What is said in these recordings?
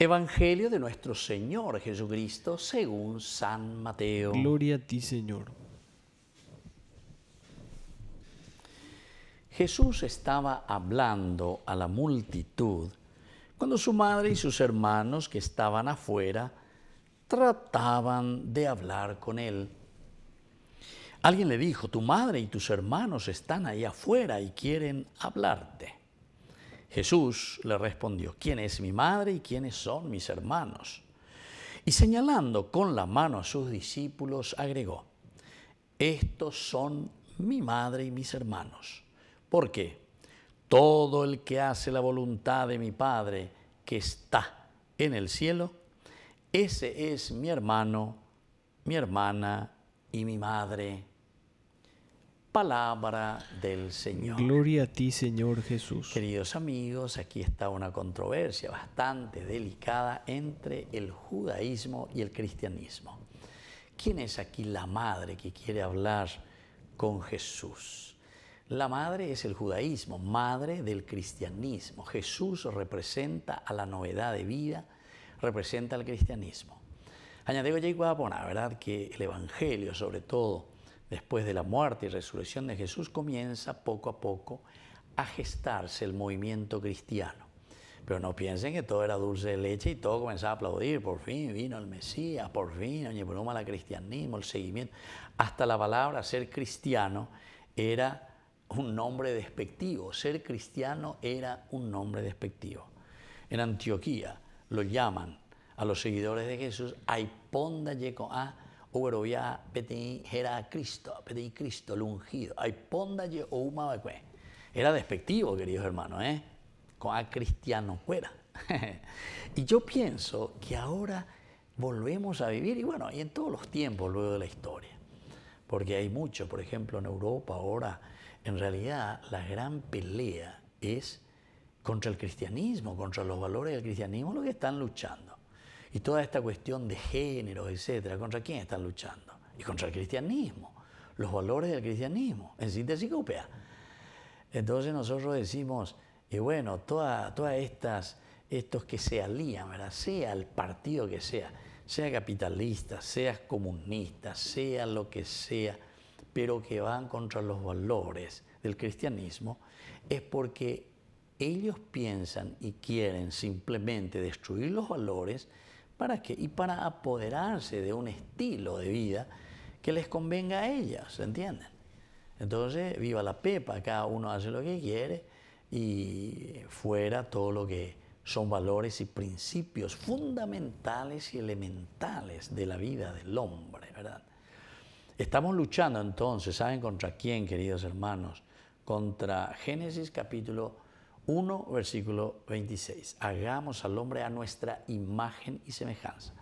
Evangelio de nuestro Señor Jesucristo según San Mateo. Gloria a ti, Señor. Jesús estaba hablando a la multitud cuando su madre y sus hermanos que estaban afuera trataban de hablar con él. Alguien le dijo, tu madre y tus hermanos están ahí afuera y quieren hablarte. Jesús le respondió, ¿quién es mi madre y quiénes son mis hermanos? Y señalando con la mano a sus discípulos, agregó, estos son mi madre y mis hermanos. porque Todo el que hace la voluntad de mi Padre que está en el cielo, ese es mi hermano, mi hermana y mi madre palabra del Señor. Gloria a ti, Señor Jesús. Queridos amigos, aquí está una controversia bastante delicada entre el judaísmo y el cristianismo. ¿Quién es aquí la madre que quiere hablar con Jesús? La madre es el judaísmo, madre del cristianismo. Jesús representa a la novedad de vida, representa al cristianismo. Añadego ya ¿verdad? Que el Evangelio, sobre todo, después de la muerte y resurrección de Jesús, comienza poco a poco a gestarse el movimiento cristiano. Pero no piensen que todo era dulce de leche y todo comenzaba a aplaudir. Por fin vino el Mesías, por fin, oye, broma la cristianismo, el seguimiento. Hasta la palabra ser cristiano era un nombre despectivo. Ser cristiano era un nombre despectivo. En Antioquía lo llaman a los seguidores de Jesús aiponda ya era Cristo, Cristo, el ungido. Hay o Era despectivo, queridos hermanos, ¿eh? Con a cristiano fuera. y yo pienso que ahora volvemos a vivir, y bueno, y en todos los tiempos luego de la historia, porque hay mucho, por ejemplo, en Europa ahora, en realidad la gran pelea es contra el cristianismo, contra los valores del cristianismo, lo que están luchando. Y toda esta cuestión de género, etcétera, ¿contra quién están luchando? Y contra el cristianismo, los valores del cristianismo, en síntesis copia. Entonces nosotros decimos, y bueno, todas estas estos que se alían, sea el partido que sea, sea capitalista, sea comunista, sea lo que sea, pero que van contra los valores del cristianismo, es porque ellos piensan y quieren simplemente destruir los valores ¿Para qué? Y para apoderarse de un estilo de vida que les convenga a ellas, ¿entienden? Entonces, viva la pepa, cada uno hace lo que quiere y fuera todo lo que son valores y principios fundamentales y elementales de la vida del hombre, ¿verdad? Estamos luchando entonces, ¿saben contra quién, queridos hermanos? Contra Génesis capítulo 1, versículo 26. Hagamos al hombre a nuestra imagen y semejanza.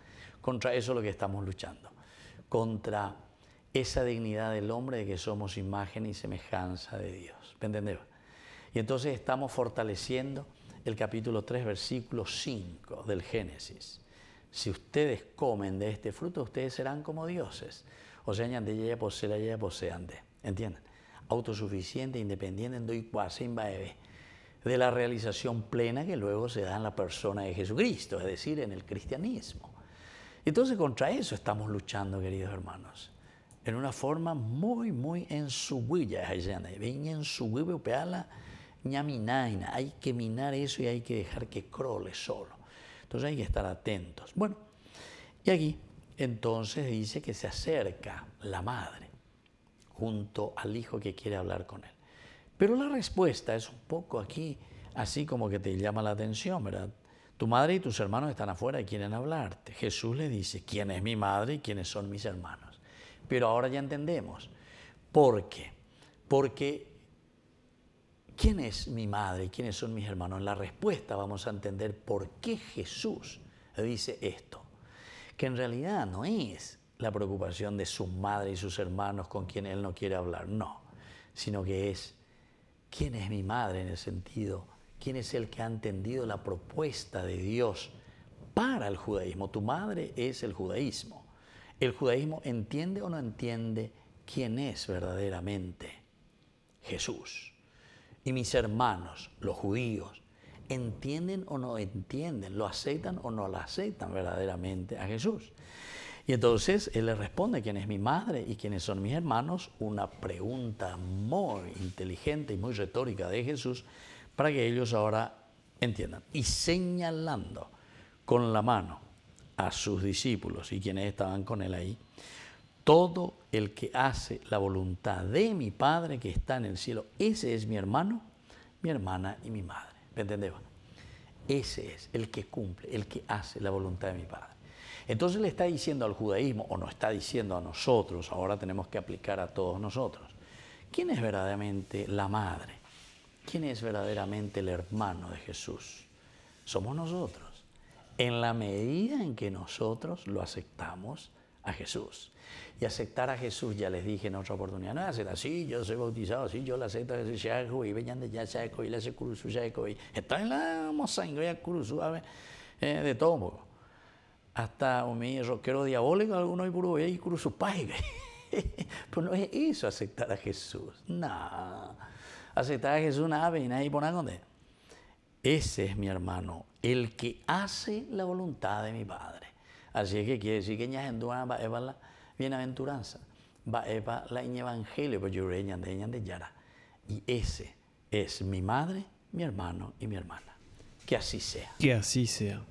Contra eso es lo que estamos luchando. Contra esa dignidad del hombre de que somos imagen y semejanza de Dios. ¿Me entendés? Y entonces estamos fortaleciendo el capítulo 3, versículo 5 del Génesis. Si ustedes comen de este fruto, ustedes serán como dioses. O sea, de ya posee, ya posee, ¿Entienden? Autosuficiente, independiente, doy se de la realización plena que luego se da en la persona de Jesucristo, es decir, en el cristianismo. Entonces contra eso estamos luchando, queridos hermanos, en una forma muy, muy en su huella, en su Hay que minar eso y hay que dejar que crole solo. Entonces hay que estar atentos. Bueno, y aquí entonces dice que se acerca la madre junto al hijo que quiere hablar con él. Pero la respuesta es un poco aquí, así como que te llama la atención, ¿verdad? Tu madre y tus hermanos están afuera y quieren hablarte. Jesús le dice, ¿quién es mi madre y quiénes son mis hermanos? Pero ahora ya entendemos. ¿Por qué? Porque ¿quién es mi madre y quiénes son mis hermanos? En la respuesta vamos a entender por qué Jesús dice esto. Que en realidad no es la preocupación de su madre y sus hermanos con quien él no quiere hablar, no, sino que es ¿Quién es mi madre en el sentido? ¿Quién es el que ha entendido la propuesta de Dios para el judaísmo? Tu madre es el judaísmo. ¿El judaísmo entiende o no entiende quién es verdaderamente Jesús? Y mis hermanos, los judíos, ¿entienden o no entienden? ¿Lo aceptan o no lo aceptan verdaderamente a Jesús? Y entonces él le responde quién es mi madre y quiénes son mis hermanos, una pregunta muy inteligente y muy retórica de Jesús para que ellos ahora entiendan. Y señalando con la mano a sus discípulos y quienes estaban con él ahí, todo el que hace la voluntad de mi Padre que está en el cielo, ese es mi hermano, mi hermana y mi madre. ¿Me entendemos? Ese es el que cumple, el que hace la voluntad de mi Padre. Entonces le está diciendo al judaísmo, o no está diciendo a nosotros, ahora tenemos que aplicar a todos nosotros, ¿quién es verdaderamente la madre? ¿Quién es verdaderamente el hermano de Jesús? Somos nosotros, en la medida en que nosotros lo aceptamos a Jesús. Y aceptar a Jesús, ya les dije en otra oportunidad, no es hacer así, yo soy bautizado, así yo lo acepto a y venían de y le hace Cruz, ya, y está en la y cruz eh, de todo hasta o me rockero diabólico, y puro y su padre. Pues no es eso aceptar a Jesús. No. Aceptar a Jesús vez y nadie por Ese es mi hermano, el que hace la voluntad de mi Padre. Así es que quiere decir que ñas va a la bienaventuranza, va a la evangelio, pues yo de yara. Y ese es mi madre, mi hermano y mi hermana. Que así sea. Que así sea.